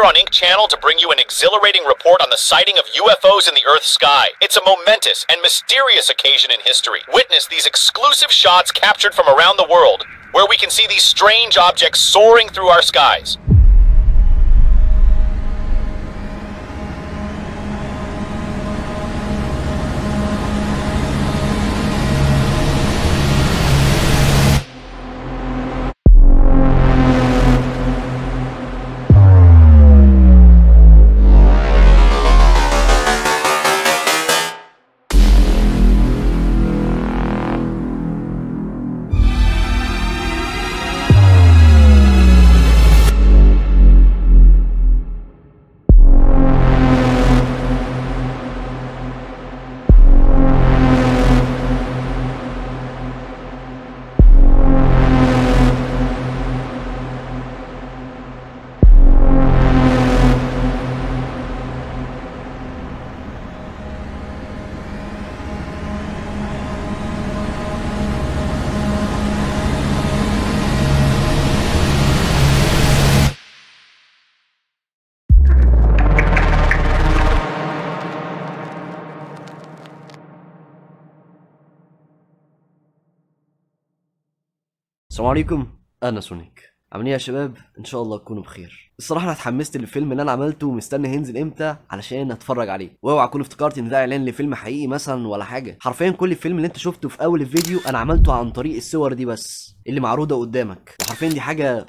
here on Ink Channel to bring you an exhilarating report on the sighting of UFOs in the Earth's sky. It's a momentous and mysterious occasion in history. Witness these exclusive shots captured from around the world, where we can see these strange objects soaring through our skies. عليكم انا سونيك عاملين إيه يا شباب ان شاء الله تكونوا بخير الصراحه انا اتحمست للفيلم اللي انا عملته ومستني هينزل امتى علشان اتفرج عليه واوعى اكون افتكرت ان ده اعلان لفيلم حقيقي مثلا ولا حاجه حرفيا كل الفيلم اللي انت شفته في اول الفيديو انا عملته عن طريق الصور دي بس اللي معروضه قدامك وحرفيا دي حاجه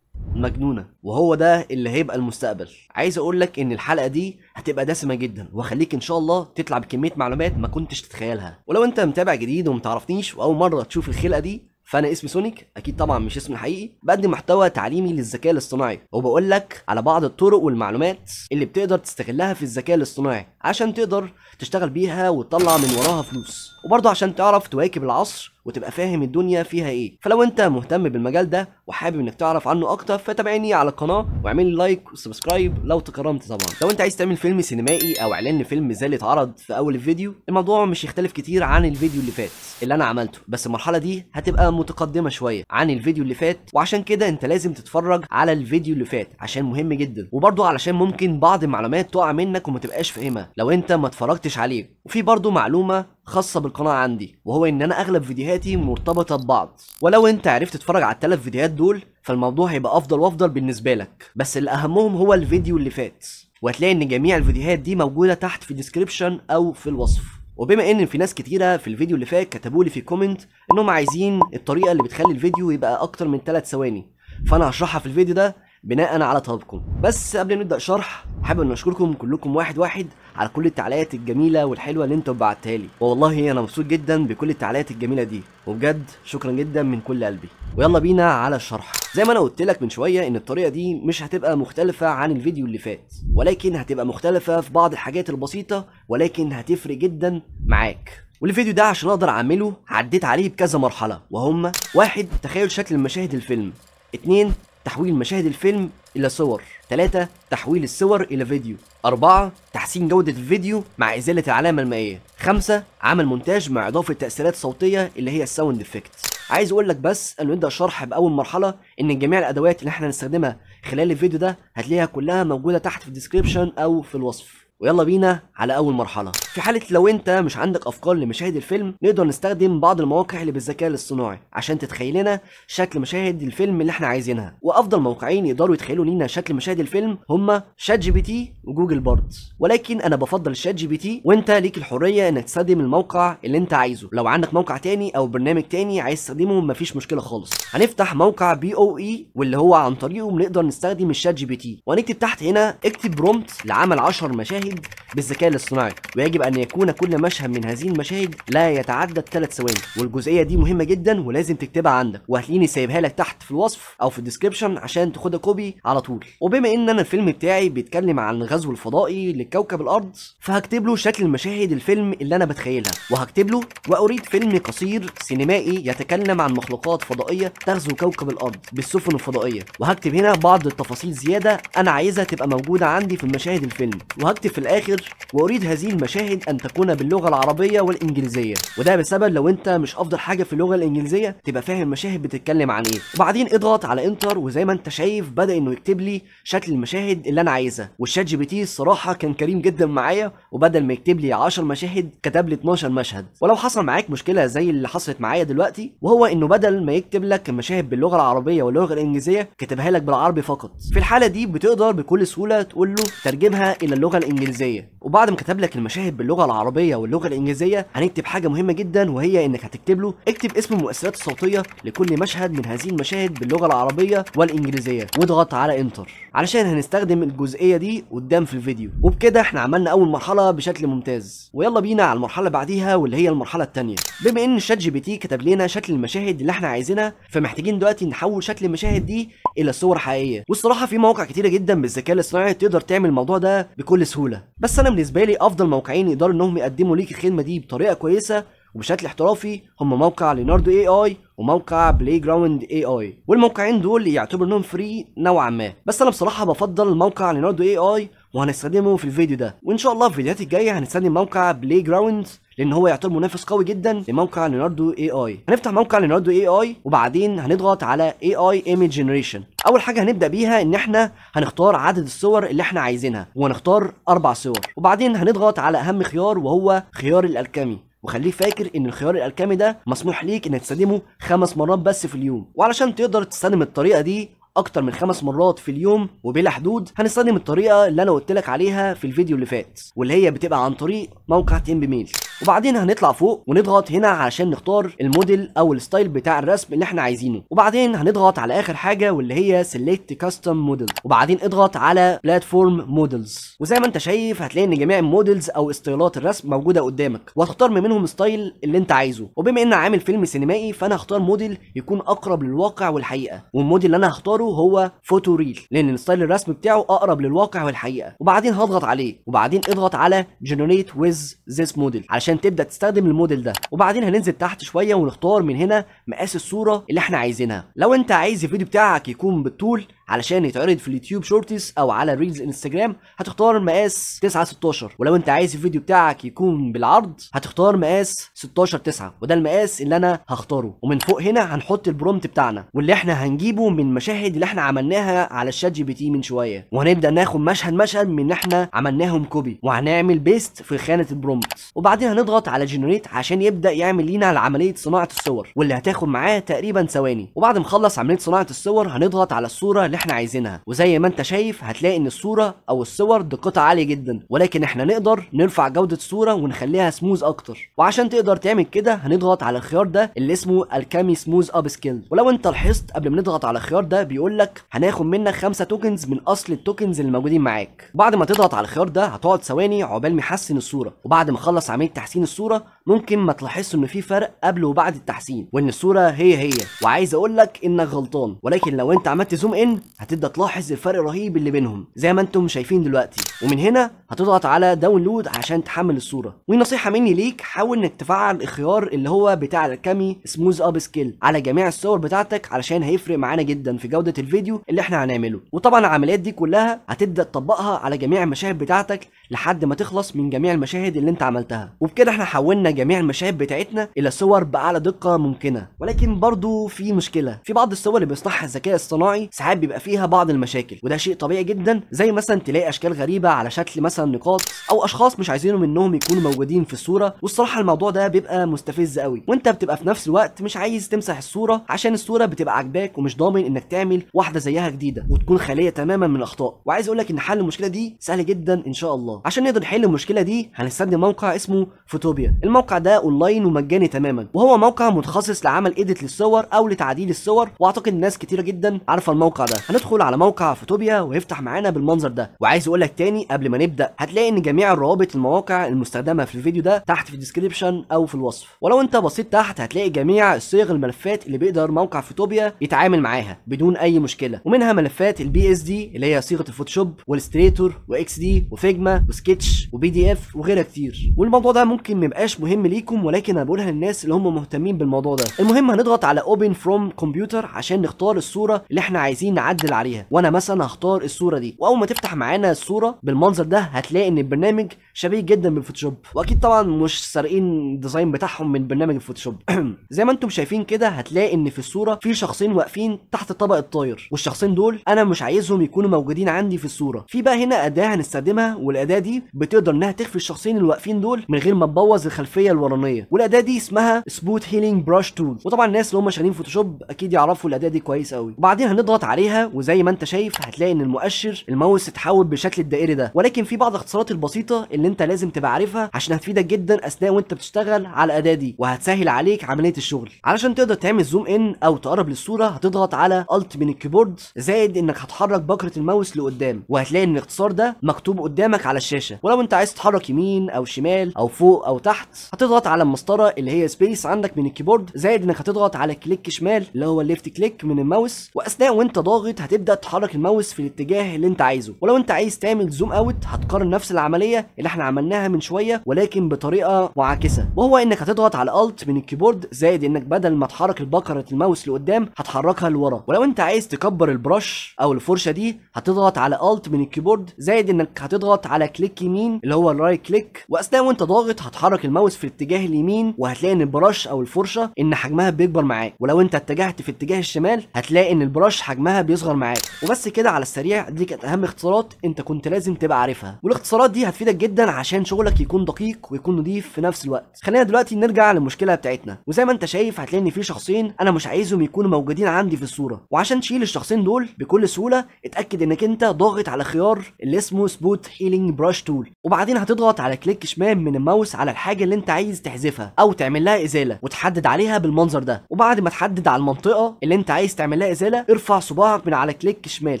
مجنونه وهو ده اللي هيبقى المستقبل عايز اقول لك ان الحلقه دي هتبقى دسمه جدا وخليك ان شاء الله تطلع بكميه معلومات ما كنتش تتخيلها ولو انت متابع جديد ومتعرفنيش واول مره تشوف الخلقه دي فانا اسمي سونيك اكيد طبعا مش اسمي الحقيقي بقدم محتوى تعليمي للذكاء الاصطناعي وبقول لك على بعض الطرق والمعلومات اللي بتقدر تستغلها في الذكاء الاصطناعي عشان تقدر تشتغل بيها وتطلع من وراها فلوس وبرضه عشان تعرف تواكب العصر وتبقى فاهم الدنيا فيها ايه فلو انت مهتم بالمجال ده وحابب انك تعرف عنه اكتر فتابعني على القناه واعمل لي لايك وسبسكرايب لو تكرمت طبعا لو انت عايز تعمل فيلم سينمائي او اعلان لفيلم زي اللي اتعرض في اول الفيديو الموضوع مش يختلف كتير عن الفيديو اللي فات اللي انا عملته بس المرحله دي هتبقى متقدمه شويه عن الفيديو اللي فات وعشان كده انت لازم تتفرج على الفيديو اللي فات عشان مهم جدا وبرده علشان ممكن بعض المعلومات تقع منك وما تبقاش فاهمها لو انت ما اتفرجتش عليه وفي برده معلومه خاصه بالقناه عندي وهو ان انا اغلب فيديوهاتي مرتبطه ببعض ولو انت عرفت تتفرج على الثلاث فيديوهات دول فالموضوع هيبقى افضل وافضل بالنسبه لك بس اللي اهمهم هو الفيديو اللي فات وهتلاقي ان جميع الفيديوهات دي موجوده تحت في الديسكربشن او في الوصف وبما ان في ناس كتيره في الفيديو اللي فات كتبوا لي في كومنت انهم عايزين الطريقه اللي بتخلي الفيديو يبقى اكتر من 3 ثواني فانا هشرحها في الفيديو ده بناء على طلبكم بس قبل ما نبدا شرح حابب ان اشكركم كلكم واحد واحد على كل التعليقات الجميله والحلوه اللي انتم بعتها لي والله انا مبسوط جدا بكل التعليقات الجميله دي وبجد شكرا جدا من كل قلبي ويلا بينا على الشرح زي ما انا قلت لك من شويه ان الطريقه دي مش هتبقى مختلفه عن الفيديو اللي فات ولكن هتبقى مختلفه في بعض الحاجات البسيطه ولكن هتفرق جدا معاك والفيديو ده عشان اقدر اعمله عديت عليه بكذا مرحله وهم واحد تخيل شكل مشاهد الفيلم اتنين تحويل مشاهد الفيلم إلى صور 3 تحويل الصور إلى فيديو 4 تحسين جودة الفيديو مع إزالة العلامة المائية 5 عمل مونتاج مع إضافة تأثيرات صوتية اللي هي الساوند افكت عايز اقول لك بس انه نبدا شرح باول مرحله ان جميع الادوات اللي احنا هنستخدمها خلال الفيديو ده هتلاقيها كلها موجوده تحت في الديسكريبشن او في الوصف ويلا بينا على اول مرحله في حاله لو انت مش عندك افكار لمشاهد الفيلم نقدر نستخدم بعض المواقع اللي بالذكاء الاصطناعي عشان تتخيلنا شكل مشاهد الفيلم اللي احنا عايزينها وافضل موقعين يقدروا يتخيلوا لينا شكل مشاهد الفيلم هما شات جي بي تي وجوجل بارد ولكن انا بفضل شات جي بي تي وانت ليك الحريه انك تستخدم الموقع اللي انت عايزه لو عندك موقع تاني او برنامج تاني عايز تستخدمه مفيش مشكله خالص هنفتح موقع بي او اي واللي هو عن طريقه بنقدر نستخدم الشات جي بي تي وهنكتب تحت هنا اكتب برومبت لعمل 10 مشاهد big بالذكاء الاصطناعي ويجب ان يكون كل مشهد من هذه المشاهد لا يتعدى الثلاث ثواني والجزئيه دي مهمه جدا ولازم تكتبها عندك وهتلاقيني سايبها لك تحت في الوصف او في الديسكربشن عشان تاخدها كوبي على طول وبما ان انا الفيلم بتاعي بيتكلم عن الغزو الفضائي لكوكب الارض فهكتب له شكل مشاهد الفيلم اللي انا بتخيلها وهكتب له واريد فيلم قصير سينمائي يتكلم عن مخلوقات فضائيه تغزو كوكب الارض بالسفن الفضائيه وهكتب هنا بعض التفاصيل زياده انا عايزها تبقى موجوده عندي في مشاهد الفيلم وهكتب في الاخر واريد هذه المشاهد ان تكون باللغه العربيه والانجليزيه وده بسبب لو انت مش افضل حاجه في اللغه الانجليزيه تبقى فاهم المشاهد بتتكلم عن ايه وبعدين اضغط على انتر وزي ما انت شايف بدا انه يكتب لي شكل المشاهد اللي انا عايزها والشات جي بي تي الصراحه كان كريم جدا معايا وبدل ما يكتب لي 10 مشاهد كتب لي 12 مشهد ولو حصل معاك مشكله زي اللي حصلت معايا دلوقتي وهو انه بدل ما يكتب لك المشاهد باللغه العربيه واللغه الانجليزيه كتبها لك بالعربي فقط في الحاله دي بتقدر بكل سهوله تقول له ترجمها الى اللغه الانجليزيه وبعد ما كتب لك المشاهد باللغه العربيه واللغه الانجليزيه هنكتب حاجه مهمه جدا وهي انك هتكتب له اكتب اسم المؤثرات الصوتيه لكل مشهد من هذه المشاهد باللغه العربيه والانجليزيه واضغط على انتر علشان هنستخدم الجزئيه دي قدام في الفيديو وبكده احنا عملنا اول مرحله بشكل ممتاز ويلا بينا على المرحله بعديها واللي هي المرحله الثانيه بما ان شات جي بي تي كتب لنا شكل المشاهد اللي احنا عايزينها فمحتاجين دلوقتي نحول شكل المشاهد دي الى صور حقيقيه والصراحه في مواقع كتيره جدا بالذكاء الاصطناعي تقدر تعمل الموضوع ده بكل سهوله بس انا بالنسبه لي افضل موقعين يقدروا انهم يقدموا ليك الخدمه دي بطريقه كويسه وبشكل احترافي هم موقع ليناردو اي اي وموقع بلاي جراوند اي اي والموقعين دول يعتبر انهم فري نوعا ما بس انا بصراحه بفضل موقع ليناردو اي اي وهنستخدمه في الفيديو ده وان شاء الله في الفيديوهات الجايه هنستخدم موقع بلاي جراوند لان هو يعتبر منافس قوي جدا لموقع ليناردو اي اي هنفتح موقع ليناردو اي اي وبعدين هنضغط على اي اي ايمج جنريشن اول حاجه هنبدا بيها ان احنا هنختار عدد الصور اللي احنا عايزينها وهنختار اربع صور وبعدين هنضغط على اهم خيار وهو خيار الالكمي وخليه فاكر ان الخيار الالكامي ده مسموح ليك انك تستخدمه خمس مرات بس في اليوم وعلشان تقدر تستخدم الطريقه دي اكتر من خمس مرات في اليوم وبلا حدود هنستخدم الطريقه اللي انا قلت لك عليها في الفيديو اللي فات واللي هي بتبقى عن طريق موقع تيم بميل وبعدين هنطلع فوق ونضغط هنا عشان نختار الموديل او الستايل بتاع الرسم اللي احنا عايزينه وبعدين هنضغط على اخر حاجه واللي هي سيلكت كاستم موديل وبعدين اضغط على بلاتفورم موديلز وزي ما انت شايف هتلاقي ان جميع الموديلز او استايلات الرسم موجوده قدامك وهتختار من منهم ستايل اللي انت عايزه وبما ان عامل فيلم سينمائي فانا هختار موديل يكون اقرب للواقع والحقيقه والموديل اللي انا هختاره هو فوتو ريل لان ستايل الرسم بتاعه اقرب للواقع والحقيقه وبعدين هضغط عليه وبعدين اضغط على جنريت ويز ذس موديل عشان تبدا تستخدم الموديل ده وبعدين هننزل تحت شويه ونختار من هنا مقاس الصوره اللي احنا عايزينها لو انت عايز الفيديو بتاعك يكون بالطول علشان يتعرض في اليوتيوب شورتس او على ريلز انستجرام هتختار مقاس 9 16 ولو انت عايز الفيديو بتاعك يكون بالعرض هتختار مقاس 16 9 وده المقاس اللي انا هختاره ومن فوق هنا هنحط البرومت بتاعنا واللي احنا هنجيبه من المشاهد اللي احنا عملناها على الشات جي بي تي من شويه وهنبدا ناخد مشهد مشهد من احنا عملناهم كوبي وهنعمل بيست في خانه البرومت وبعدين هنضغط على جنريت عشان يبدا يعمل لينا عمليه صناعه الصور واللي هتاخد معاه تقريبا ثواني وبعد ما نخلص عمليه صناعه الصور هنضغط على الصوره اللي احنا عايزينها وزي ما انت شايف هتلاقي ان الصوره او الصور دقتها عاليه جدا ولكن احنا نقدر نرفع جوده الصوره ونخليها سموز اكتر وعشان تقدر تعمل كده هنضغط على الخيار ده اللي اسمه الكامي سموز اب سكيل ولو انت لاحظت قبل ما نضغط على الخيار ده بيقول لك هناخد منك 5 توكنز من اصل التوكنز اللي موجودين معاك بعد ما تضغط على الخيار ده هتقعد ثواني عقبال ما يحسن الصوره وبعد ما خلص عمليه تحسين الصوره ممكن ما تلاحظش ان في فرق قبل وبعد التحسين وان الصوره هي هي وعايز اقول لك انك غلطان ولكن لو انت عملت زوم ان هتبدا تلاحظ الفرق الرهيب اللي بينهم زي ما انتم شايفين دلوقتي ومن هنا هتضغط على داونلود عشان تحمل الصوره ونصيحه مني ليك حاول انك تفعل الخيار اللي هو بتاع الكامي سموز اب سكيل على جميع الصور بتاعتك علشان هيفرق معانا جدا في جوده الفيديو اللي احنا هنعمله وطبعا العمليات دي كلها هتبدا تطبقها على جميع المشاهد بتاعتك لحد ما تخلص من جميع المشاهد اللي انت عملتها وبكده احنا حولنا جميع المشاهد بتاعتنا الى صور باعلى دقه ممكنه ولكن برضو في مشكله في بعض الصور اللي بيصنعها الذكاء الصناعي ساعات بيبقى فيها بعض المشاكل وده شيء طبيعي جدا زي مثلا تلاقي اشكال غريبه على شكل مثلا نقاط او اشخاص مش عايزينهم انهم يكونوا موجودين في الصوره والصراحه الموضوع ده بيبقى مستفز قوي وانت بتبقى في نفس الوقت مش عايز تمسح الصوره عشان الصوره بتبقى عاجباك ومش ضامن انك تعمل واحده زيها جديده وتكون خاليه تماما من الاخطاء وعايز اقول لك ان حل المشكله دي سهل جدا ان شاء الله الله عشان نقدر نحل المشكله دي هنستخدم موقع اسمه فوتوبيا الموقع ده اونلاين ومجاني تماما وهو موقع متخصص لعمل ايديت للصور او لتعديل الصور واعتقد ناس كتيره جدا عارفه الموقع ده هندخل على موقع فوتوبيا ويفتح معانا بالمنظر ده وعايز اقول لك تاني قبل ما نبدا هتلاقي ان جميع الروابط المواقع المستخدمه في الفيديو ده تحت في الديسكربشن او في الوصف ولو انت بصيت تحت هتلاقي جميع صيغ الملفات اللي بيقدر موقع فوتوبيا يتعامل معاها بدون اي مشكله ومنها ملفات البي اس دي اللي هي صيغه الفوتوشوب والستريتور واكس دي وفيجما وسكتش وبي دي اف وغيرها كتير والموضوع ده ممكن ميبقاش مهم ليكم ولكن انا بقولها للناس اللي هم مهتمين بالموضوع ده المهم هنضغط على اوبن فروم كمبيوتر عشان نختار الصوره اللي احنا عايزين نعدل عليها وانا مثلا هختار الصوره دي واول ما تفتح معانا الصوره بالمنظر ده هتلاقي ان البرنامج شبيه جدا بالفوتوشوب واكيد طبعا مش سارقين الديزاين بتاعهم من برنامج الفوتوشوب زي ما انتم شايفين كده هتلاقي ان في الصوره في شخصين واقفين تحت طبق الطاير والشخصين دول انا مش عايزهم يكونوا موجودين عندي في الصوره في بقى هنا اداه هنستخدمها والاداه الاداه دي بتقدر انها تخفي الشخصين اللي واقفين دول من غير ما تبوظ الخلفيه الورانيه والاداه دي اسمها سبوت هيلينج براش تول وطبعا الناس اللي هم شغالين فوتوشوب اكيد يعرفوا الاداه دي كويس قوي وبعدين هنضغط عليها وزي ما انت شايف هتلاقي ان المؤشر الماوس اتحول بالشكل الدائري ده ولكن في بعض الاختصارات البسيطه اللي انت لازم تبقى عارفها عشان هتفيدك جدا اثناء وانت بتشتغل على الاداه دي وهتسهل عليك عمليه الشغل علشان تقدر تعمل زوم ان او تقرب للصوره هتضغط على الت من الكيبورد زائد انك هتحرك بكره الماوس لقدام وهتلاقي ان الاختصار ده مكتوب قدامك على الشاشه ولو انت عايز تتحرك يمين او شمال او فوق او تحت هتضغط على المسطره اللي هي سبيس عندك من الكيبورد زائد انك هتضغط على كليك شمال اللي هو الليفت كليك من الماوس واثناء وانت ضاغط هتبدا تحرك الماوس في الاتجاه اللي انت عايزه ولو انت عايز تعمل زوم اوت هتقارن نفس العمليه اللي احنا عملناها من شويه ولكن بطريقه معاكسه وهو انك هتضغط على الت من الكيبورد زائد انك بدل ما تحرك البكره الماوس لقدام هتحركها لورا ولو انت عايز تكبر البرش او الفرشه دي هتضغط على الت من الكيبورد زائد انك هتضغط على كليك يمين اللي هو الرايت كليك واثناء وانت ضاغط هتحرك الماوس في الاتجاه اليمين وهتلاقي ان البراش او الفرشه ان حجمها بيكبر معاك ولو انت اتجهت في اتجاه الشمال هتلاقي ان البراش حجمها بيصغر معاك وبس كده على السريع دي كانت اهم اختصارات انت كنت لازم تبقى عارفها والاختصارات دي هتفيدك جدا عشان شغلك يكون دقيق ويكون نضيف في نفس الوقت خلينا دلوقتي نرجع للمشكله بتاعتنا وزي ما انت شايف هتلاقي ان في شخصين انا مش عايزهم يكونوا موجودين عندي في الصوره وعشان تشيل الشخصين دول بكل سهوله اتاكد انك انت ضاغط على خيار اللي اسمه سبوت هيلينج البراش تول وبعدين هتضغط على كليك شمال من الماوس على الحاجه اللي انت عايز تحذفها او تعمل لها ازاله وتحدد عليها بالمنظر ده وبعد ما تحدد على المنطقه اللي انت عايز تعمل لها ازاله ارفع صباعك من على كليك شمال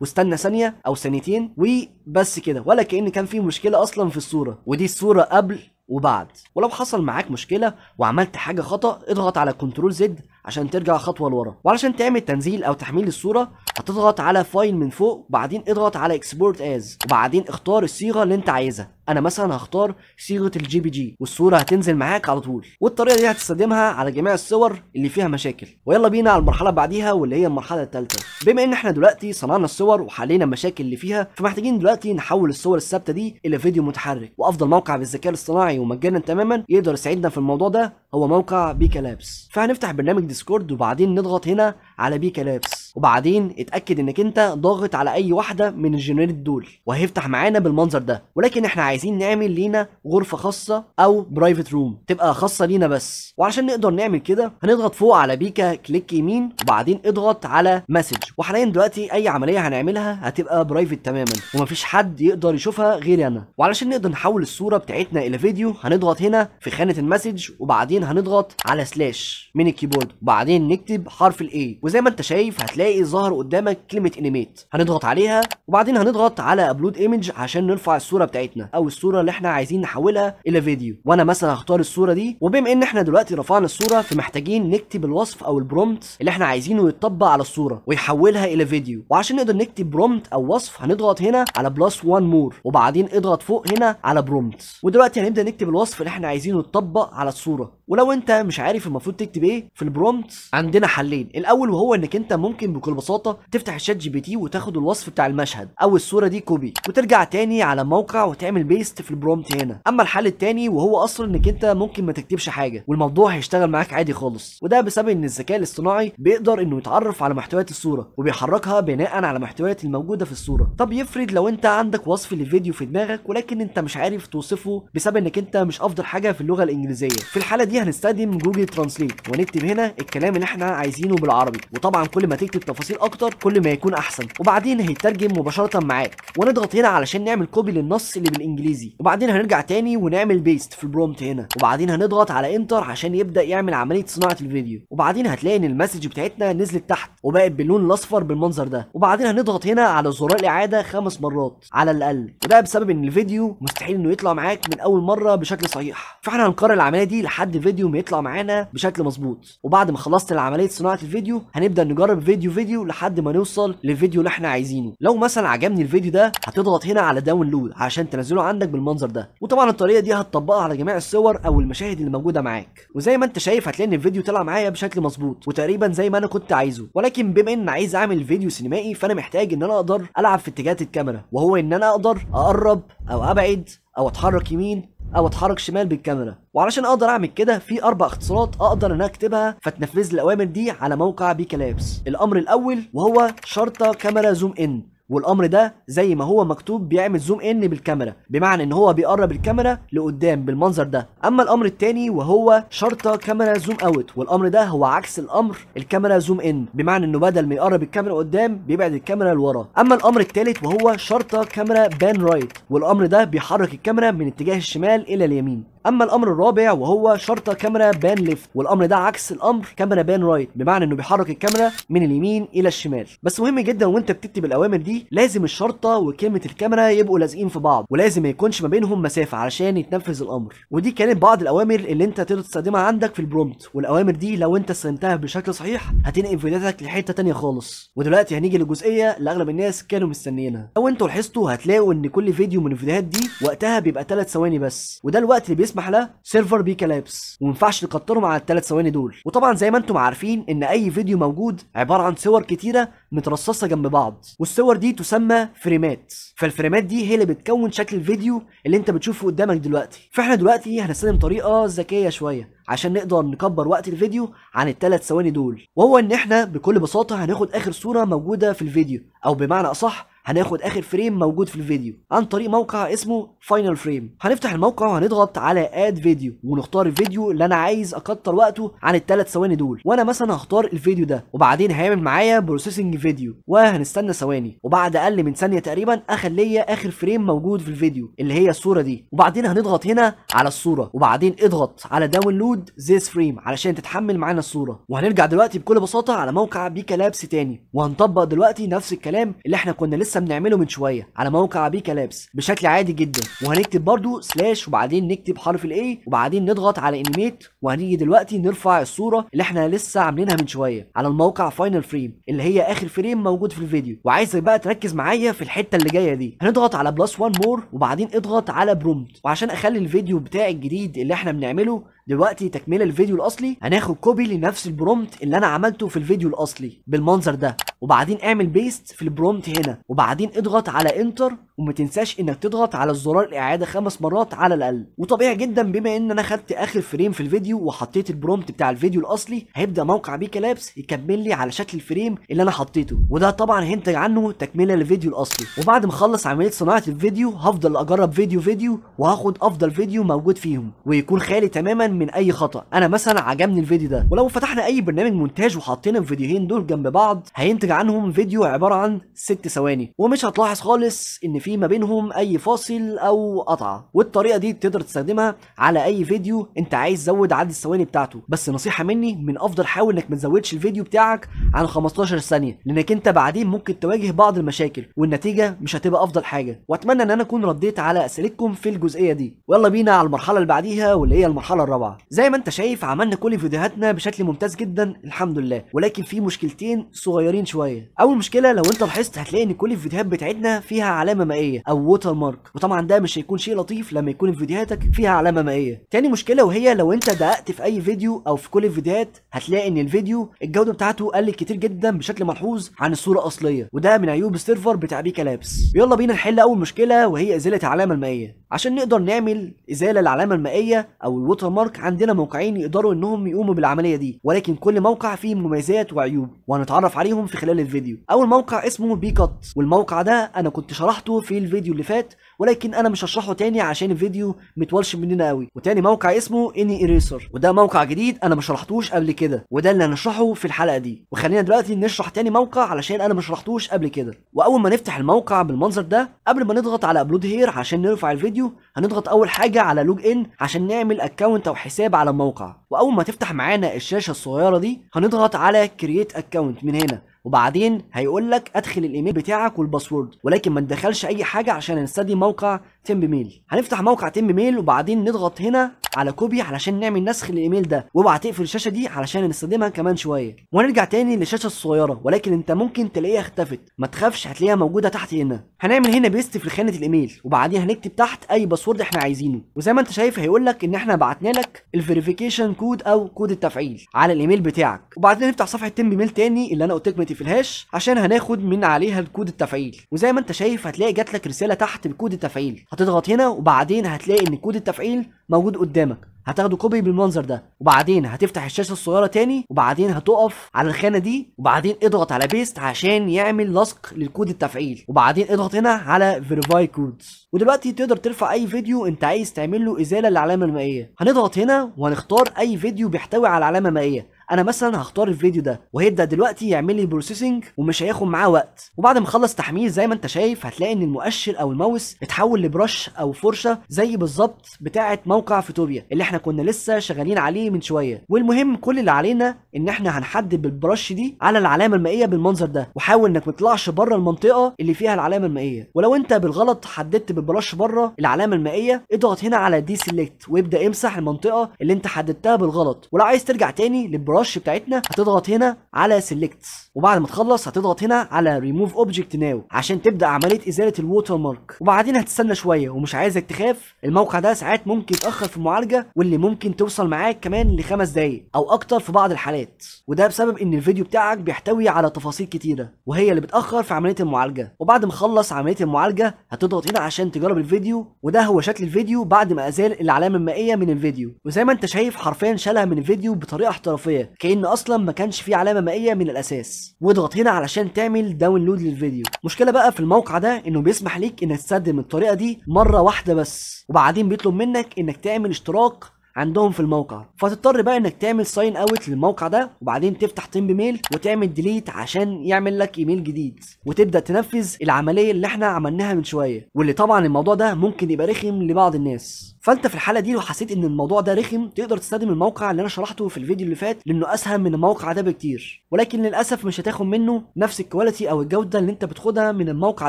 واستنى ثانيه او ثانيتين وبس كده ولا كان كان في مشكله اصلا في الصوره ودي الصوره قبل وبعد ولو حصل معاك مشكله وعملت حاجه خطا اضغط على كنترول زد عشان ترجع خطوه لورا وعلشان تعمل تنزيل او تحميل الصوره هتضغط على فايل من فوق وبعدين اضغط على اكسبورت از وبعدين اختار الصيغه اللي انت عايزها انا مثلا هختار صيغه الجي بي جي والصوره هتنزل معاك على طول والطريقه دي هتستخدمها على جميع الصور اللي فيها مشاكل ويلا بينا على المرحله اللي بعديها واللي هي المرحله الثالثه بما ان احنا دلوقتي صنعنا الصور وحلينا المشاكل اللي فيها فمحتاجين دلوقتي نحول الصور الثابته دي الى فيديو متحرك وافضل موقع بالذكاء الاصطناعي ومجانا تماما يقدر يساعدنا في الموضوع ده هو موقع بيكا لابس فهنفتح برنامج ديسكورد وبعدين نضغط هنا على بيكا لابس وبعدين اتاكد انك انت ضاغط على اي واحده من الجنريت دول وهيفتح معانا بالمنظر ده ولكن احنا عايزين نعمل لينا غرفه خاصه او برايفت روم تبقى خاصه لينا بس وعشان نقدر نعمل كده هنضغط فوق على بيكا كليك يمين وبعدين اضغط على مسج وحاليا دلوقتي اي عمليه هنعملها هتبقى برايفت تماما ومفيش حد يقدر يشوفها غيري انا وعلشان نقدر نحول الصوره بتاعتنا الى فيديو هنضغط هنا في خانه المسج وبعدين هنضغط على سلاش من الكيبورد وبعدين نكتب حرف الاي وزي ما انت شايف هتلاقي ظهر قدامك كلمه انيميت هنضغط عليها وبعدين هنضغط على ابلود ايمج عشان نرفع الصوره بتاعتنا او او الصوره اللي احنا عايزين نحولها الى فيديو وانا مثلا هختار الصوره دي وبما ان احنا دلوقتي رفعنا الصوره فمحتاجين نكتب الوصف او البرومت اللي احنا عايزينه يتطبق على الصوره ويحولها الى فيديو وعشان نقدر نكتب برومت او وصف هنضغط هنا على بلس 1 مور وبعدين اضغط فوق هنا على برومت ودلوقتي هنبدا نكتب الوصف اللي احنا عايزينه يتطبق على الصوره ولو انت مش عارف المفروض تكتب ايه في البرومت عندنا حلين الاول وهو انك انت ممكن بكل بساطه تفتح الشات جي بي تي وتاخد الوصف بتاع المشهد او الصوره دي كوبي وترجع تاني على موقع وتعمل بيه بيست في البرومت هنا اما الحل الثاني وهو اصلا انك انت ممكن ما تكتبش حاجه والموضوع هيشتغل معاك عادي خالص وده بسبب ان الذكاء الاصطناعي بيقدر انه يتعرف على محتويات الصوره وبيحركها بناء على محتويات الموجوده في الصوره طب يفرض لو انت عندك وصف للفيديو في دماغك ولكن انت مش عارف توصفه بسبب انك انت مش افضل حاجه في اللغه الانجليزيه في الحاله دي هنستخدم جوجل ترانسليت ونكتب هنا الكلام اللي احنا عايزينه بالعربي وطبعا كل ما تكتب تفاصيل اكتر كل ما يكون احسن وبعدين هيترجم مباشره معاك ونضغط هنا علشان نعمل كوبي للنص اللي بالانجليزي الانجليزي وبعدين هنرجع تاني ونعمل بيست في البرومت هنا وبعدين هنضغط على انتر عشان يبدا يعمل عمليه صناعه الفيديو وبعدين هتلاقي ان المسج بتاعتنا نزلت تحت وبقت باللون الاصفر بالمنظر ده وبعدين هنضغط هنا على زرار الاعاده خمس مرات على الاقل وده بسبب ان الفيديو مستحيل انه يطلع معاك من اول مره بشكل صحيح فاحنا هنكرر العمليه دي لحد فيديو ما يطلع معانا بشكل مظبوط وبعد ما خلصت عمليه صناعه الفيديو هنبدا نجرب فيديو فيديو لحد ما نوصل للفيديو اللي احنا عايزينه لو مثلا عجبني الفيديو ده هتضغط هنا على داونلود عشان تنزله عندك عندك بالمنظر ده وطبعا الطريقه دي هتطبقها على جميع الصور او المشاهد اللي موجوده معاك وزي ما انت شايف هتلاقي ان الفيديو طلع معايا بشكل مظبوط وتقريبا زي ما انا كنت عايزه ولكن بما ان عايز اعمل فيديو سينمائي فانا محتاج ان انا اقدر العب في اتجاهات الكاميرا وهو ان انا اقدر اقرب او ابعد او اتحرك يمين او اتحرك شمال بالكاميرا وعلشان اقدر اعمل كده في اربع اختصارات اقدر ان اكتبها فتنفذ الاوامر دي على موقع بيكالابس الامر الاول وهو شرطه كاميرا زوم ان والامر ده زي ما هو مكتوب بيعمل زوم ان بالكاميرا بمعنى ان هو بيقرب الكاميرا لقدام بالمنظر ده اما الامر الثاني وهو شرطه كاميرا زوم اوت والامر ده هو عكس الامر الكاميرا زوم ان بمعنى انه بدل ما يقرب الكاميرا قدام بيبعد الكاميرا لورا اما الامر الثالث وهو شرطه كاميرا بان رايت والامر ده بيحرك الكاميرا من اتجاه الشمال الى اليمين اما الامر الرابع وهو شرطه كاميرا بان ليفت والامر ده عكس الامر كاميرا بان رايت بمعنى انه بيحرك الكاميرا من اليمين الى الشمال بس مهم جدا وانت بتكتب الاوامر دي لازم الشرطه وكلمه الكاميرا يبقوا لازقين في بعض ولازم ما يكونش ما بينهم مسافه علشان يتنفذ الامر ودي كانت بعض الاوامر اللي انت تقدر تستخدمها عندك في البرومبت والاوامر دي لو انت استخدمتها بشكل صحيح هتنقل فيديوهاتك لحته ثانيه خالص ودلوقتي هنيجي للجزئيه اللي اغلب الناس كانوا مستنيينها لو انتوا لاحظتوا هتلاقوا ان كل فيديو من الفيديوهات دي وقتها بيبقى 3 ثواني بس وده الوقت اللي بيسمح له سيرفر بيكلابس وما ينفعش تكترهم على الثلاث ثواني دول وطبعا زي ما انتم عارفين ان اي فيديو موجود عباره عن صور كتيره مترصصه جنب بعض والصور دي تسمى فريمات فالفريمات دي هي اللي بتكون شكل الفيديو اللي انت بتشوفه قدامك دلوقتي فاحنا دلوقتي هنستخدم طريقه ذكيه شويه عشان نقدر نكبر وقت الفيديو عن الثلاث ثواني دول وهو ان احنا بكل بساطه هناخد اخر صوره موجوده في الفيديو او بمعنى اصح هناخد اخر فريم موجود في الفيديو عن طريق موقع اسمه فاينل فريم هنفتح الموقع وهنضغط على اد فيديو ونختار الفيديو اللي انا عايز اكتر وقته عن الثلاث ثواني دول وانا مثلا هختار الفيديو ده وبعدين هيعمل معايا بروسيسنج فيديو وهنستنى ثواني وبعد اقل من ثانيه تقريبا اخلي اخر فريم موجود في الفيديو اللي هي الصوره دي وبعدين هنضغط هنا على الصوره وبعدين اضغط على داونلود ذيس فريم علشان تتحمل معانا الصوره وهنرجع دلوقتي بكل بساطه على موقع بيكا لابس تاني وهنطبق دلوقتي نفس الكلام اللي احنا كنا لسه لسه بنعمله من شويه على موقع بيكا لابس بشكل عادي جدا وهنكتب برده سلاش وبعدين نكتب حرف الاي وبعدين نضغط على انيميت وهنيجي دلوقتي نرفع الصوره اللي احنا لسه عاملينها من شويه على الموقع فاينل فريم اللي هي اخر فريم موجود في الفيديو وعايزك بقى تركز معايا في الحته اللي جايه دي هنضغط على بلس 1 مور وبعدين اضغط على برومت وعشان اخلي الفيديو بتاعي الجديد اللي احنا بنعمله دلوقتي تكمله الفيديو الاصلي هناخد كوبي لنفس البرومت اللي انا عملته في الفيديو الاصلي بالمنظر ده وبعدين اعمل بيست في البرومت هنا وبعدين اضغط على انتر وما تنساش انك تضغط على الزرار الاعاده خمس مرات على الاقل وطبيعي جدا بما ان انا خدت اخر فريم في الفيديو وحطيت البرومت بتاع الفيديو الاصلي هيبدا موقع بيكا لابس يكمل لي على شكل الفريم اللي انا حطيته وده طبعا هينتج عنه تكمله للفيديو الاصلي وبعد ما اخلص عمليه صناعه الفيديو هفضل اجرب فيديو فيديو وهاخد افضل فيديو موجود فيهم ويكون خالي تماما من اي خطا انا مثلا عجبني الفيديو ده ولو فتحنا اي برنامج مونتاج وحطينا الفيديوهين دول جنب بعض هينتج عنهم فيديو عباره عن ست ثواني ومش هتلاحظ خالص ان في ما بينهم اي فاصل او قطعه والطريقه دي تقدر تستخدمها على اي فيديو انت عايز تزود عدد الثواني بتاعته بس نصيحه مني من افضل حاول انك ما تزودش الفيديو بتاعك عن 15 ثانيه لانك انت بعدين ممكن تواجه بعض المشاكل والنتيجه مش هتبقى افضل حاجه واتمنى ان انا اكون رديت على اسئلتكم في الجزئيه دي ويلا بينا على المرحله اللي بعديها واللي هي المرحله الرابعه زي ما انت شايف عملنا كل فيديوهاتنا بشكل ممتاز جدا الحمد لله ولكن في مشكلتين صغيرين شويه اول مشكله لو انت لاحظت هتلاقي ان كل الفيديوهات بتاعتنا فيها علامه مائيه او ووتر مارك وطبعا ده مش هيكون شيء لطيف لما يكون فيديوهاتك فيها علامه مائيه تاني مشكله وهي لو انت دققت في اي فيديو او في كل الفيديوهات هتلاقي ان الفيديو الجوده بتاعته قلت كتير جدا بشكل ملحوظ عن الصوره الاصليه وده من عيوب السيرفر بتاع بيكا لابس يلا بينا نحل اول مشكله وهي ازاله العلامه المائيه عشان نقدر نعمل ازاله للعلامه المائيه او الووتر مارك عندنا موقعين يقدروا انهم يقوموا بالعمليه دي ولكن كل موقع فيه مميزات وعيوب وهنتعرف عليهم في خلال الفيديو اول موقع اسمه بيكات والموقع ده انا كنت شرحته في الفيديو اللي فات ولكن انا مش هشرحه تاني عشان الفيديو متولش مننا قوي وتاني موقع اسمه اني اريسر وده موقع جديد انا ما شرحتوش قبل كده وده اللي هنشرحه في الحلقه دي وخلينا دلوقتي نشرح تاني موقع علشان انا ما شرحتوش قبل كده واول ما نفتح الموقع بالمنظر ده قبل ما نضغط على ابلود هير عشان نرفع الفيديو هنضغط اول حاجه على لوج ان عشان نعمل اكونت او حساب على الموقع واول ما تفتح معانا الشاشه الصغيره دي هنضغط على كرييت اكونت من هنا وبعدين هيقول لك ادخل الايميل بتاعك والباسورد ولكن ما تدخلش اي حاجه عشان نستدي موقع تيم ميل هنفتح موقع تيم ميل وبعدين نضغط هنا على كوبي علشان نعمل نسخ للايميل ده واوعى تقفل الشاشه دي علشان نستخدمها كمان شويه وهنرجع تاني للشاشه الصغيره ولكن انت ممكن تلاقيها اختفت ما تخافش هتلاقيها موجوده تحت هنا هنعمل هنا بيست في خانه الايميل وبعدين هنكتب تحت اي باسورد احنا عايزينه وزي ما انت شايف هيقول لك ان احنا بعتنا لك الفيريفيكيشن كود او كود التفعيل على الايميل بتاعك وبعدين نفتح صفحه تيم ميل تاني اللي انا قلت في الهاش عشان هناخد من عليها الكود التفعيل وزي ما انت شايف هتلاقي جات لك رساله تحت بكود التفعيل هتضغط هنا وبعدين هتلاقي ان كود التفعيل موجود قدامك هتاخده كوبي بالمنظر ده وبعدين هتفتح الشاشه الصغيره تاني وبعدين هتقف على الخانه دي وبعدين اضغط على بيست عشان يعمل لصق للكود التفعيل وبعدين اضغط هنا على فيريفاي كودز ودلوقتي تقدر ترفع اي فيديو انت عايز تعمل له ازاله للعلامه المائيه هنضغط هنا وهنختار اي فيديو بيحتوي على علامه مائيه انا مثلا هختار الفيديو ده وهيبدا دلوقتي يعمل لي بروسيسنج ومش هياخد معاه وقت وبعد ما اخلص تحميل زي ما انت شايف هتلاقي ان المؤشر او الماوس اتحول لبرش او فرشه زي بالظبط بتاعه موقع فوتوبيا اللي احنا كنا لسه شغالين عليه من شويه والمهم كل اللي علينا ان احنا هنحدد بالبرش دي على العلامه المائيه بالمنظر ده وحاول انك ما تطلعش بره المنطقه اللي فيها العلامه المائيه ولو انت بالغلط حددت بالبرش بره العلامه المائيه اضغط هنا على دي سيلكت وابدا امسح المنطقه اللي انت حددتها بالغلط ولو عايز ترجع تاني للبرش الرش بتاعتنا هتضغط هنا على سيلكت وبعد ما تخلص هتضغط هنا على ريموف اوبجكت ناو عشان تبدا عمليه ازاله الووتر مارك وبعدين هتستنى شويه ومش عايزك تخاف الموقع ده ساعات ممكن يتاخر في المعالجه واللي ممكن توصل معاك كمان لخمس دقايق او اكتر في بعض الحالات وده بسبب ان الفيديو بتاعك بيحتوي على تفاصيل كتيره وهي اللي بتاخر في عمليه المعالجه وبعد ما تخلص عمليه المعالجه هتضغط هنا عشان تجرب الفيديو وده هو شكل الفيديو بعد ما ازال العلامه المائيه من الفيديو وزي ما انت شايف حرفيا شالها من الفيديو بطريقه احترافيه كأن اصلا ما كانش فيه علامة مائية من الاساس واضغط هنا علشان تعمل داونلود للفيديو مشكلة بقى في الموقع ده انه بيسمح ليك انك تستخدم الطريقة دي مرة واحدة بس وبعدين بيطلب منك انك تعمل اشتراك عندهم في الموقع فتضطر بقى انك تعمل ساين اوت للموقع ده وبعدين تفتح تيم بميل وتعمل ديليت عشان يعمل لك ايميل جديد وتبدا تنفذ العمليه اللي احنا عملناها من شويه واللي طبعا الموضوع ده ممكن يبقى رخم لبعض الناس فانت في الحاله دي لو حسيت ان الموضوع ده رخم تقدر تستخدم الموقع اللي انا شرحته في الفيديو اللي فات لانه اسهل من الموقع ده بكتير ولكن للاسف مش هتاخد منه نفس الكواليتي او الجوده اللي انت بتاخدها من الموقع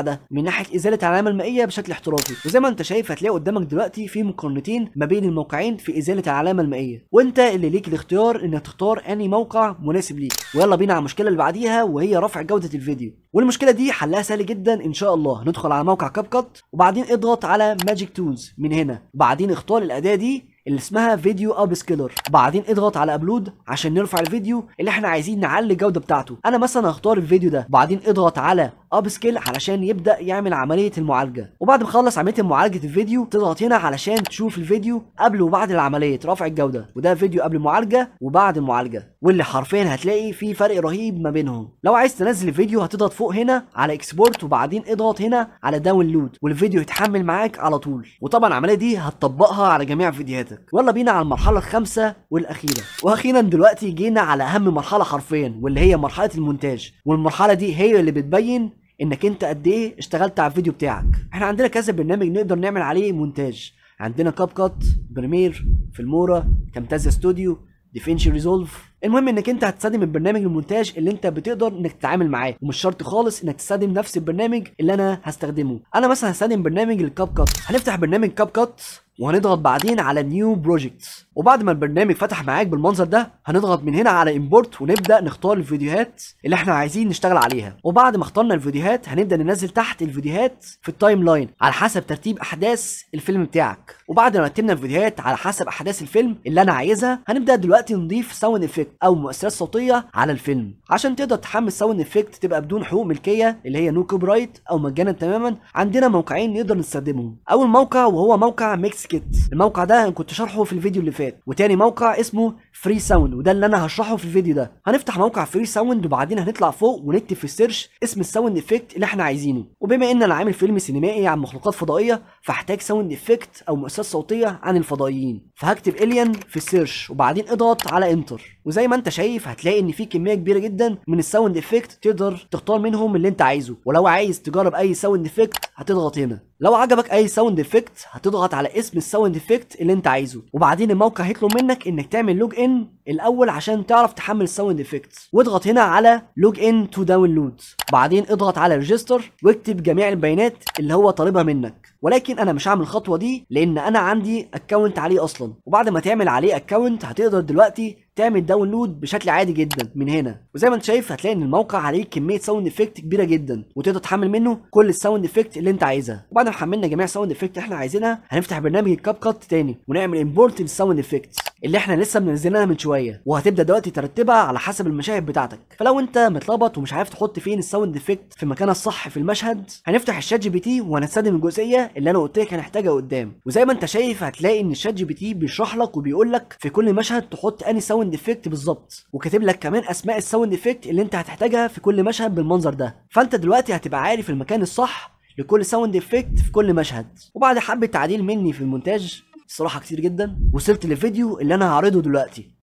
ده من ناحيه ازاله العلامه المائيه بشكل احترافي وزي ما انت شايف هتلاقي قدامك دلوقتي في مقارنتين ما بين الموقعين في ازاله العلامه المائيه وانت اللي ليك الاختيار انك تختار انهي موقع مناسب ليك ويلا بينا على المشكله اللي بعديها وهي رفع جوده الفيديو والمشكله دي حلها سهل جدا ان شاء الله ندخل على موقع كاب كات وبعدين اضغط على ماجيك تولز من هنا وبعدين اختار الاداه دي اللي اسمها فيديو اب سكيلر بعدين اضغط على ابلود عشان نرفع الفيديو اللي احنا عايزين نعلي الجوده بتاعته انا مثلا هختار الفيديو ده بعدين اضغط على اب سكيل علشان يبدا يعمل عمليه المعالجه وبعد ما اخلص عمليه معالجه الفيديو تضغط هنا علشان تشوف الفيديو قبل وبعد العمليه رفع الجوده وده فيديو قبل المعالجه وبعد المعالجه واللي حرفيا هتلاقي في فرق رهيب ما بينهم لو عايز تنزل الفيديو هتضغط فوق هنا على اكسبورت وبعدين اضغط هنا على داونلود والفيديو يتحمل معاك على طول وطبعا العمليه دي هتطبقها على جميع فيديوهاتك نفسك يلا بينا على المرحله الخامسه والاخيره واخيرا دلوقتي جينا على اهم مرحله حرفيا واللي هي مرحله المونتاج والمرحله دي هي اللي بتبين انك انت قد ايه اشتغلت على الفيديو بتاعك احنا عندنا كذا برنامج نقدر نعمل عليه مونتاج عندنا كاب كات بريمير فيلمورا كامتازيا ستوديو ديفينشي ريزولف المهم انك انت هتستخدم البرنامج المونتاج اللي انت بتقدر انك تتعامل معاه ومش شرط خالص انك تستخدم نفس البرنامج اللي انا هستخدمه انا مثلا هستخدم برنامج الكاب كات هنفتح برنامج كاب كات وهنضغط بعدين على نيو بروجكت وبعد ما البرنامج فتح معاك بالمنظر ده هنضغط من هنا على امبورت ونبدا نختار الفيديوهات اللي احنا عايزين نشتغل عليها وبعد ما اخترنا الفيديوهات هنبدا ننزل تحت الفيديوهات في التايم لاين على حسب ترتيب احداث الفيلم بتاعك وبعد ما رتبنا الفيديوهات على حسب احداث الفيلم اللي انا عايزها هنبدا دلوقتي نضيف ساوند افكت او مؤثرات صوتيه على الفيلم عشان تقدر تحمل ساوند افكت تبقى بدون حقوق ملكيه اللي هي نو كوبرايت او مجانا تماما عندنا موقعين نقدر نستخدمهم اول موقع وهو موقع ميكس كيت الموقع ده كنت شارحه في الفيديو اللي فات وتاني موقع اسمه فري ساوند وده اللي انا هشرحه في الفيديو ده هنفتح موقع فري ساوند وبعدين هنطلع فوق ونكتب في السيرش اسم الساوند افكت اللي احنا عايزينه وبما ان انا عامل فيلم سينمائي عن مخلوقات فضائيه فهحتاج ساوند افكت او مؤسسه صوتيه عن الفضائيين فهكتب الين في السيرش وبعدين اضغط على انتر وزي ما انت شايف هتلاقي ان في كميه كبيره جدا من الساوند افكت تقدر تختار منهم اللي انت عايزه ولو عايز تجرب اي ساوند افكت هتضغط هنا لو عجبك اي ساوند افكت هتضغط على اسم الساوند افكت اللي انت عايزه وبعدين الموقع هيطلب منك انك تعمل لوج ان الاول عشان تعرف تحمل الساوند افكت واضغط هنا على لوج ان تو داونلود بعدين اضغط على ريجستر واكتب جميع البيانات اللي هو طالبها منك ولكن انا مش هعمل الخطوه دي لان انا عندي اكونت عليه اصلا وبعد ما تعمل عليه اكونت هتقدر دلوقتي تعمل داونلود بشكل عادي جدا من هنا وزي ما انت شايف هتلاقي ان الموقع عليه كميه ساوند افكت كبيره جدا وتقدر تحمل منه كل الساوند افكت اللي انت عايزها وبعد ما حملنا جميع الساوند افكت احنا عايزينها هنفتح برنامج الكاب كات تاني ونعمل امبورت للساوند افكتس اللي احنا لسه منزلينها من شويه وهتبدا دلوقتي ترتبها على حسب المشاهد بتاعتك فلو انت متلخبط ومش عارف تحط فين الساوند افكت في مكان الصح في المشهد هنفتح الشات جي بي تي وهنستخدم الجزئيه اللي انا قلت لك هنحتاجها قدام وزي ما انت شايف هتلاقي ان الشات جي بي تي بيشرح لك وبيقول لك في كل مشهد تحط اني ساوند افكت بالظبط وكاتب لك كمان اسماء الساوند افكت اللي انت هتحتاجها في كل مشهد بالمنظر ده فانت دلوقتي هتبقى عارف المكان الصح لكل ساوند افكت في كل مشهد وبعد حبه تعديل مني في المونتاج صراحة كتير جدا وصلت للفيديو اللي انا هعرضه دلوقتي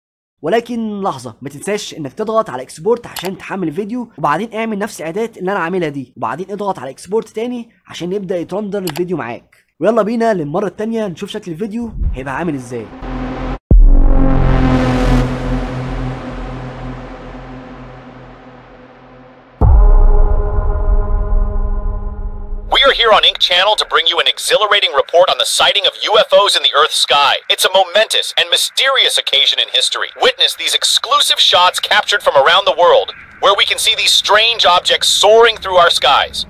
ولكن لحظة ما تنساش انك تضغط على اكسبورت عشان تحمل الفيديو وبعدين اعمل نفس الاعدادات اللي انا عاملها دي وبعدين اضغط على اكسبورت تاني عشان يبدأ يترندر الفيديو معاك ويلا بينا للمرة التانية نشوف شكل الفيديو هيبقى عامل ازاي We're here on Ink Channel to bring you an exhilarating report on the sighting of UFOs in the Earth's sky. It's a momentous and mysterious occasion in history. Witness these exclusive shots captured from around the world, where we can see these strange objects soaring through our skies.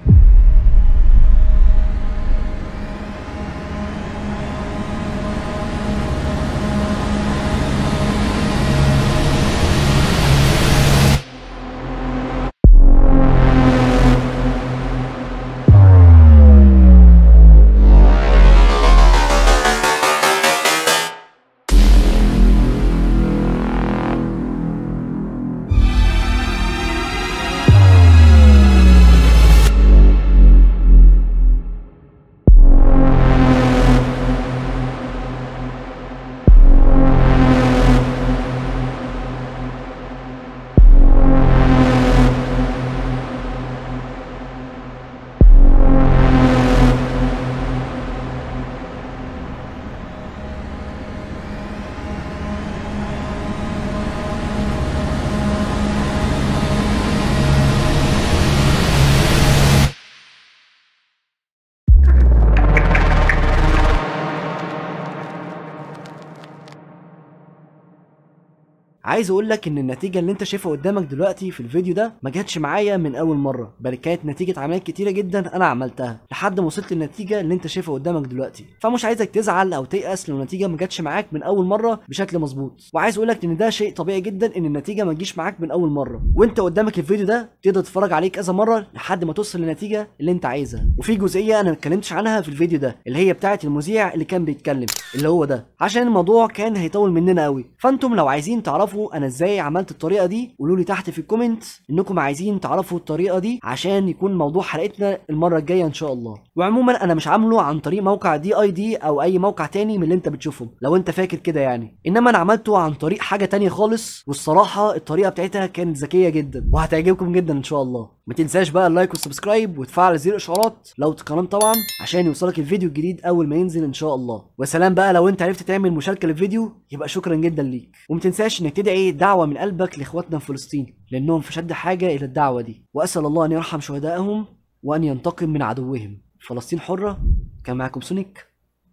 عايز اقول لك ان النتيجه اللي انت شايفها قدامك دلوقتي في الفيديو ده ما جاتش معايا من اول مره بل كانت نتيجه عمليات كتيره جدا انا عملتها لحد ما وصلت للنتيجه اللي انت شايفها قدامك دلوقتي فمش عايزك تزعل او تيأس لو النتيجه ما جاتش معاك من اول مره بشكل مظبوط وعايز اقول لك ان ده شيء طبيعي جدا ان النتيجه ما تجيش معاك من اول مره وانت قدامك الفيديو ده تقدر تتفرج عليه كذا مره لحد ما توصل للنتيجه اللي انت عايزها وفي جزئيه انا ما اتكلمتش عنها في الفيديو ده اللي هي بتاعه المذيع اللي كان بيتكلم اللي هو ده عشان الموضوع كان هيطول مننا قوي فانتم لو عايزين تعرفوا انا ازاي عملت الطريقه دي قولوا لي تحت في الكومنت انكم عايزين تعرفوا الطريقه دي عشان يكون موضوع حلقتنا المره الجايه ان شاء الله وعموما انا مش عامله عن طريق موقع دي اي دي او اي موقع تاني من اللي انت بتشوفهم لو انت فاكر كده يعني انما انا عملته عن طريق حاجه تانية خالص والصراحه الطريقه بتاعتها كانت ذكيه جدا وهتعجبكم جدا ان شاء الله ما تنساش بقى اللايك والسبسكرايب وتفعل زر الاشعارات لو تقنن طبعا عشان يوصلك الفيديو الجديد اول ما ينزل ان شاء الله وسلام بقى لو انت عرفت تعمل مشاركه للفيديو يبقى شكرا جدا ليك وما تنساش انك تدعي كده ايه دعوه من قلبك لاخواتنا في فلسطين لانهم في شد حاجه الى الدعوه دي واسال الله ان يرحم شهدائهم وان ينتقم من عدوهم فلسطين حره كان معاكم سونيك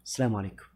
السلام عليكم